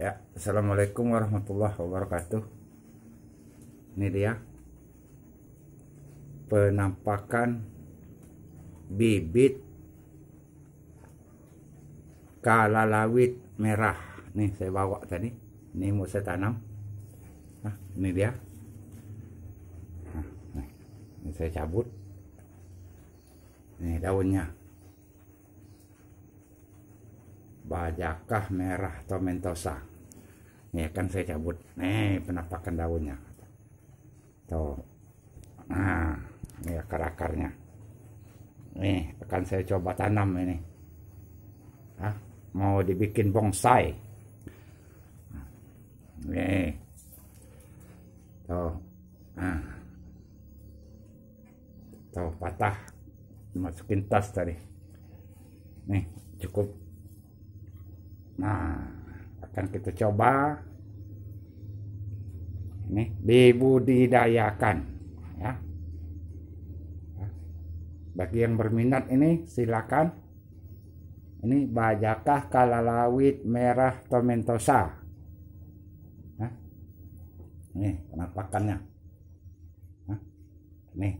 Ya, Assalamualaikum warahmatullahi wabarakatuh. Ini dia penampakan bibit kalalawit merah. Nih saya bawa tadi. Ini mau saya tanam. Nah, ini dia. Nah, ini saya cabut. Ini daunnya. Bajakah merah tomentosa nih ya kan saya cabut nih penampakan daunnya tuh nah ini akar-akarnya nih akan saya coba tanam ini Hah? mau dibikin bonsai nih tuh nah. tuh patah masukin tas tadi nih cukup nah akan kita coba ini dibudidayakan ya. ya bagi yang berminat ini silakan ini bajakah kalalawit merah tomentosa nah, ini penampakannya nah, ya. nih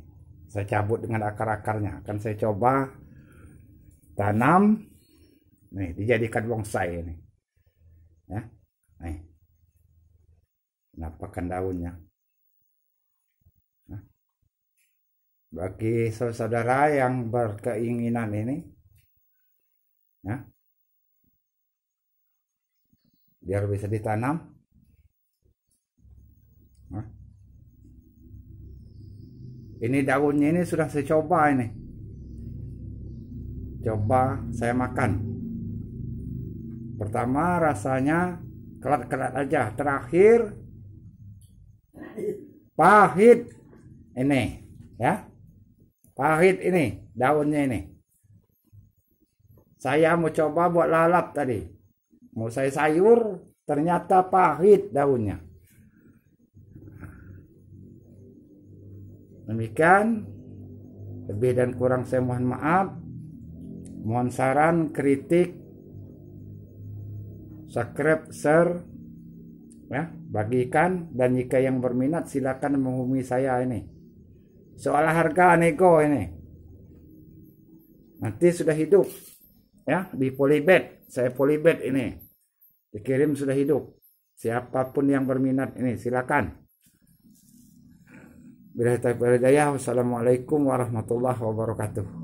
saya cabut dengan akar-akarnya akan saya coba tanam nih dijadikan bonsai ini ya nih nampakkan daunnya nah. bagi saudara yang berkeinginan ini ya biar bisa ditanam nah. ini daunnya ini sudah saya coba ini coba saya makan pertama rasanya kelat-kelat aja terakhir pahit ini ya pahit ini daunnya ini saya mau coba buat lalap tadi mau saya sayur ternyata pahit daunnya demikian lebih dan kurang saya mohon maaf mohon saran kritik subscribe, share, ya, bagikan dan jika yang berminat silakan menghubungi saya ini. Soal harga nego ini. Nanti sudah hidup ya di polybag, Saya polybag ini. Dikirim sudah hidup. Siapapun yang berminat ini silakan. Bila Wassalamualaikum warahmatullahi wabarakatuh.